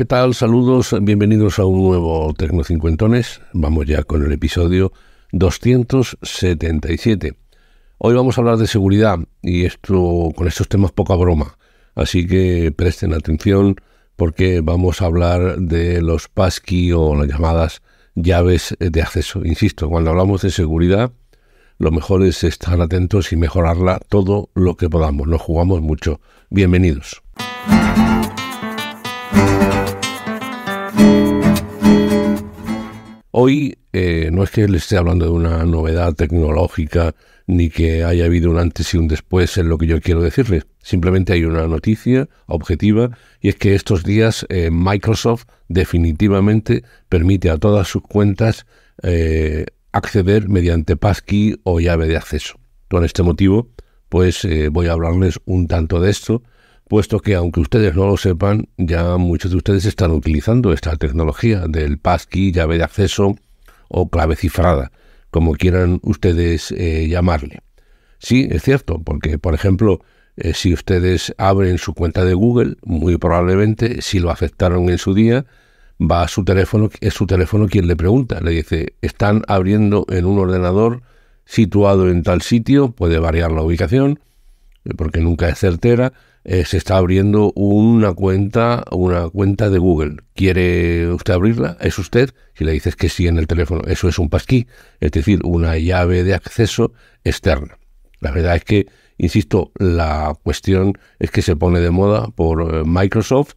¿Qué tal? Saludos, bienvenidos a un nuevo Tecnocincuentones. Vamos ya con el episodio 277. Hoy vamos a hablar de seguridad y esto con estos temas poca broma. Así que presten atención porque vamos a hablar de los passkey o las llamadas llaves de acceso. Insisto, cuando hablamos de seguridad, lo mejor es estar atentos y mejorarla todo lo que podamos. No jugamos mucho. Bienvenidos. Hoy eh, no es que les esté hablando de una novedad tecnológica ni que haya habido un antes y un después en lo que yo quiero decirles. Simplemente hay una noticia objetiva y es que estos días eh, Microsoft definitivamente permite a todas sus cuentas eh, acceder mediante passkey o llave de acceso. Con este motivo, pues voy a hablarles un tanto de esto puesto que aunque ustedes no lo sepan, ya muchos de ustedes están utilizando esta tecnología del passkey, llave de acceso o clave cifrada, como quieran ustedes eh, llamarle. Sí, es cierto, porque por ejemplo, eh, si ustedes abren su cuenta de Google, muy probablemente si lo aceptaron en su día, va a su teléfono, es su teléfono quien le pregunta, le dice, "Están abriendo en un ordenador situado en tal sitio", puede variar la ubicación, eh, porque nunca es certera eh, se está abriendo una cuenta, una cuenta de Google. ¿Quiere usted abrirla? Es usted. Si le dices que sí en el teléfono, eso es un pasquí, es decir, una llave de acceso externa. La verdad es que, insisto, la cuestión es que se pone de moda por eh, Microsoft,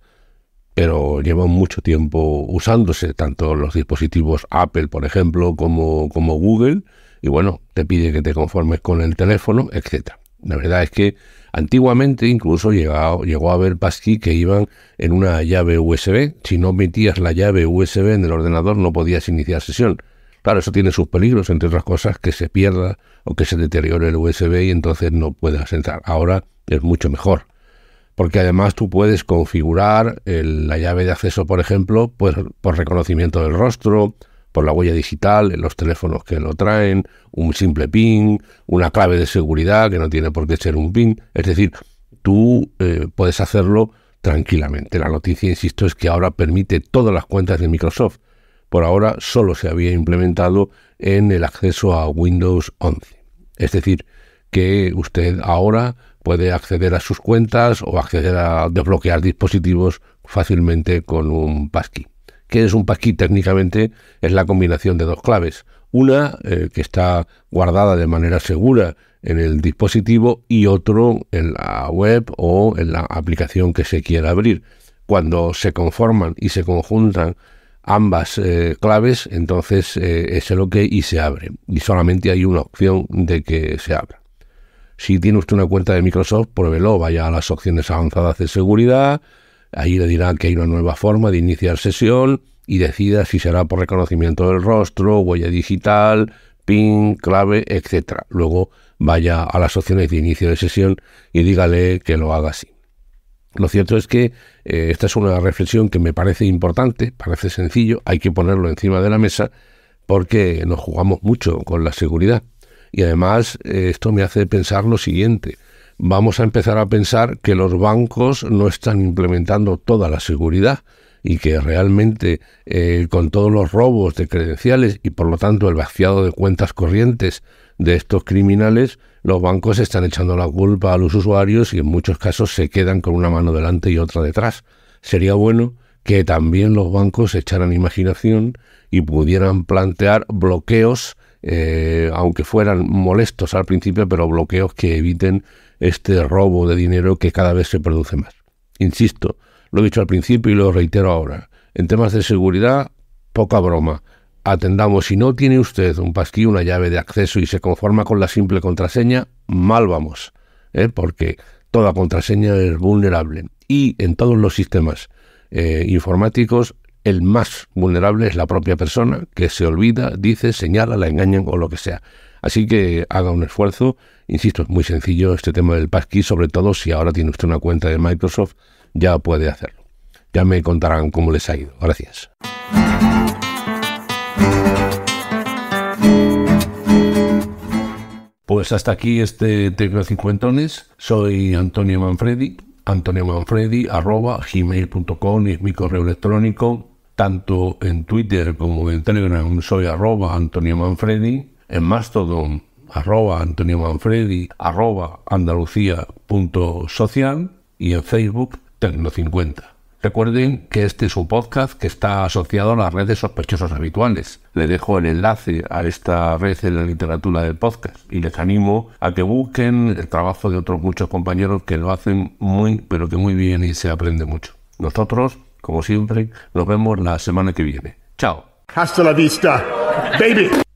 pero lleva mucho tiempo usándose, tanto los dispositivos Apple, por ejemplo, como, como Google, y bueno, te pide que te conformes con el teléfono, etcétera. La verdad es que antiguamente incluso llegó a haber pasquí que iban en una llave USB. Si no metías la llave USB en el ordenador no podías iniciar sesión. Claro, eso tiene sus peligros, entre otras cosas, que se pierda o que se deteriore el USB y entonces no puedas entrar. Ahora es mucho mejor. Porque además tú puedes configurar la llave de acceso, por ejemplo, pues, por reconocimiento del rostro, por la huella digital los teléfonos que lo traen, un simple PIN, una clave de seguridad que no tiene por qué ser un PIN. Es decir, tú eh, puedes hacerlo tranquilamente. La noticia, insisto, es que ahora permite todas las cuentas de Microsoft. Por ahora solo se había implementado en el acceso a Windows 11. Es decir, que usted ahora puede acceder a sus cuentas o acceder a desbloquear dispositivos fácilmente con un passkey. Que es un paquete Técnicamente es la combinación de dos claves. Una eh, que está guardada de manera segura en el dispositivo y otro en la web o en la aplicación que se quiera abrir. Cuando se conforman y se conjuntan ambas eh, claves, entonces eh, es el OK y se abre. Y solamente hay una opción de que se abra. Si tiene usted una cuenta de Microsoft, pruébelo, vaya a las opciones avanzadas de seguridad, Ahí le dirá que hay una nueva forma de iniciar sesión y decida si será por reconocimiento del rostro, huella digital, PIN, clave, etc. Luego vaya a las opciones de inicio de sesión y dígale que lo haga así. Lo cierto es que eh, esta es una reflexión que me parece importante, parece sencillo, hay que ponerlo encima de la mesa porque nos jugamos mucho con la seguridad. Y además eh, esto me hace pensar lo siguiente vamos a empezar a pensar que los bancos no están implementando toda la seguridad y que realmente eh, con todos los robos de credenciales y por lo tanto el vaciado de cuentas corrientes de estos criminales, los bancos están echando la culpa a los usuarios y en muchos casos se quedan con una mano delante y otra detrás. Sería bueno que también los bancos echaran imaginación y pudieran plantear bloqueos eh, aunque fueran molestos al principio, pero bloqueos que eviten este robo de dinero que cada vez se produce más. Insisto, lo he dicho al principio y lo reitero ahora. En temas de seguridad, poca broma. Atendamos, si no tiene usted un pasquí, una llave de acceso y se conforma con la simple contraseña, mal vamos, ¿eh? porque toda contraseña es vulnerable. Y en todos los sistemas eh, informáticos el más vulnerable es la propia persona que se olvida, dice, señala, la engañan o lo que sea. Así que haga un esfuerzo. Insisto, es muy sencillo este tema del passkey, sobre todo si ahora tiene usted una cuenta de Microsoft, ya puede hacerlo. Ya me contarán cómo les ha ido. Gracias. Pues hasta aquí este Tecnocincuentones. Soy Antonio Manfredi, gmail.com es mi correo electrónico tanto en Twitter como en Telegram soy arroba Antonio Manfredi, en Mastodon arroba Antonio Manfredi, arroba andalucía.social y en Facebook Tecno50. Recuerden que este es un podcast que está asociado a las redes sospechosas habituales. Le dejo el enlace a esta red en la literatura del podcast y les animo a que busquen el trabajo de otros muchos compañeros que lo hacen muy pero que muy bien y se aprende mucho. Nosotros como siempre, nos vemos la semana que viene. Chao. Hasta la vista, baby.